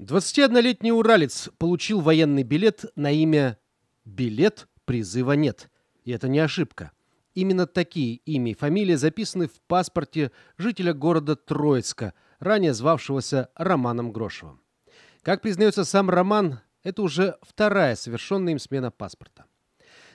21-летний уралец получил военный билет на имя «Билет призыва нет». И это не ошибка. Именно такие имя и фамилия записаны в паспорте жителя города Троицка, ранее звавшегося Романом Грошевым. Как признается сам Роман, это уже вторая совершенная им смена паспорта.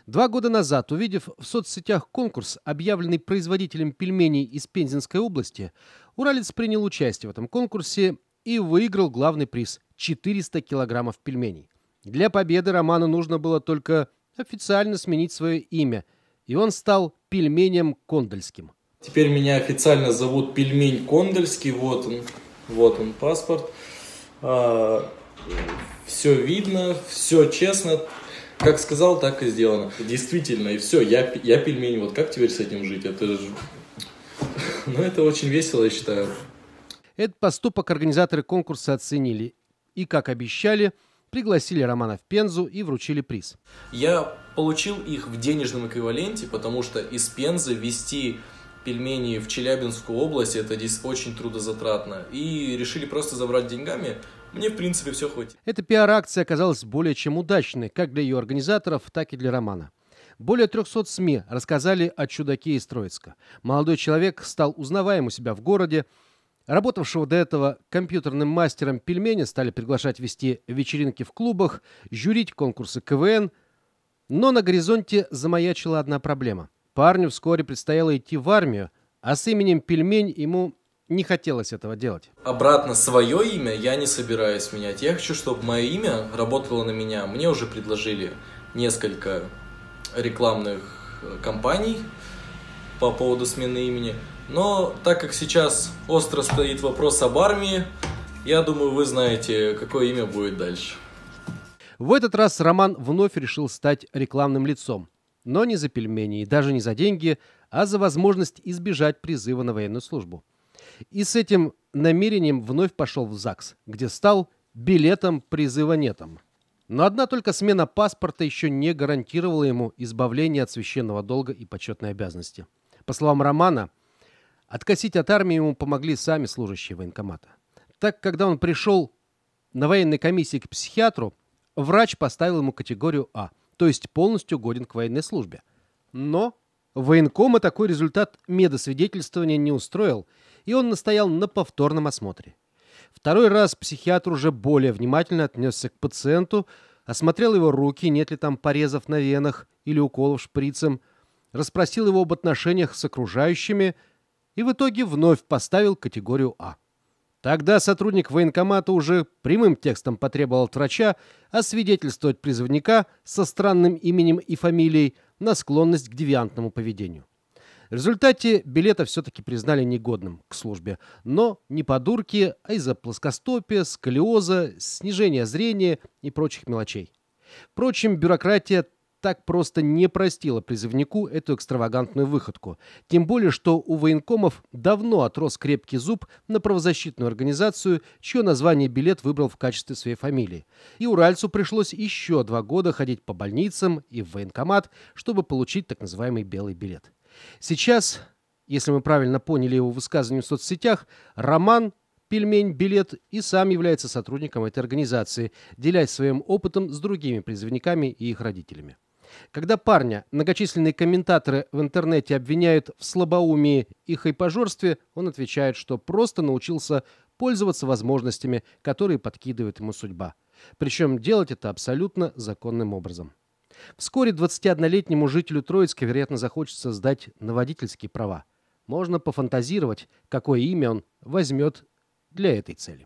Два года назад, увидев в соцсетях конкурс, объявленный производителем пельменей из Пензенской области, уралец принял участие в этом конкурсе и выиграл главный приз – 400 килограммов пельменей. Для победы Роману нужно было только официально сменить свое имя, и он стал пельменем Кондольским. Теперь меня официально зовут Пельмень Кондольский, вот он, вот он паспорт. А, все видно, все честно, как сказал, так и сделано. Действительно, и все, я, я пельмень, вот как теперь с этим жить? Это же... Ну, это очень весело, я считаю. Этот поступок организаторы конкурса оценили и, как обещали, пригласили Романа в Пензу и вручили приз. Я получил их в денежном эквиваленте, потому что из Пензы вести пельмени в Челябинскую область, это здесь очень трудозатратно. И решили просто забрать деньгами, мне, в принципе, все хватит. Эта пиар-акция оказалась более чем удачной, как для ее организаторов, так и для Романа. Более 300 СМИ рассказали о чудаке из Троицка. Молодой человек стал узнаваем у себя в городе, Работавшего до этого компьютерным мастером пельмени стали приглашать вести вечеринки в клубах, жюрить конкурсы КВН. Но на горизонте замаячила одна проблема. Парню вскоре предстояло идти в армию, а с именем пельмень ему не хотелось этого делать. Обратно свое имя я не собираюсь менять. Я хочу, чтобы мое имя работало на меня. Мне уже предложили несколько рекламных э, компаний по поводу смены имени. Но так как сейчас остро стоит вопрос об армии, я думаю, вы знаете, какое имя будет дальше. В этот раз Роман вновь решил стать рекламным лицом. Но не за пельмени и даже не за деньги, а за возможность избежать призыва на военную службу. И с этим намерением вновь пошел в ЗАГС, где стал билетом призыва нетом. Но одна только смена паспорта еще не гарантировала ему избавление от священного долга и почетной обязанности. По словам Романа, Откосить от армии ему помогли сами служащие военкомата. Так, когда он пришел на военной комиссии к психиатру, врач поставил ему категорию А, то есть полностью годен к военной службе. Но военкома такой результат медосвидетельствования не устроил, и он настоял на повторном осмотре. Второй раз психиатр уже более внимательно отнесся к пациенту, осмотрел его руки, нет ли там порезов на венах или уколов шприцем, расспросил его об отношениях с окружающими – и в итоге вновь поставил категорию А. Тогда сотрудник военкомата уже прямым текстом потребовал от врача освидетельствовать призывника со странным именем и фамилией на склонность к девиантному поведению. В результате билета все-таки признали негодным к службе, но не по дурке, а из-за плоскостопия, сколиоза, снижения зрения и прочих мелочей. Впрочем, бюрократия так просто не простила призывнику эту экстравагантную выходку. Тем более, что у военкомов давно отрос крепкий зуб на правозащитную организацию, чье название билет выбрал в качестве своей фамилии. И уральцу пришлось еще два года ходить по больницам и в военкомат, чтобы получить так называемый белый билет. Сейчас, если мы правильно поняли его высказывание в соцсетях, Роман пельмень, билет и сам является сотрудником этой организации, делясь своим опытом с другими призывниками и их родителями. Когда парня многочисленные комментаторы в интернете обвиняют в слабоумии и хайпожорстве, он отвечает, что просто научился пользоваться возможностями, которые подкидывает ему судьба. Причем делать это абсолютно законным образом. Вскоре 21-летнему жителю Троицка, вероятно, захочется сдать на водительские права. Можно пофантазировать, какое имя он возьмет для этой цели.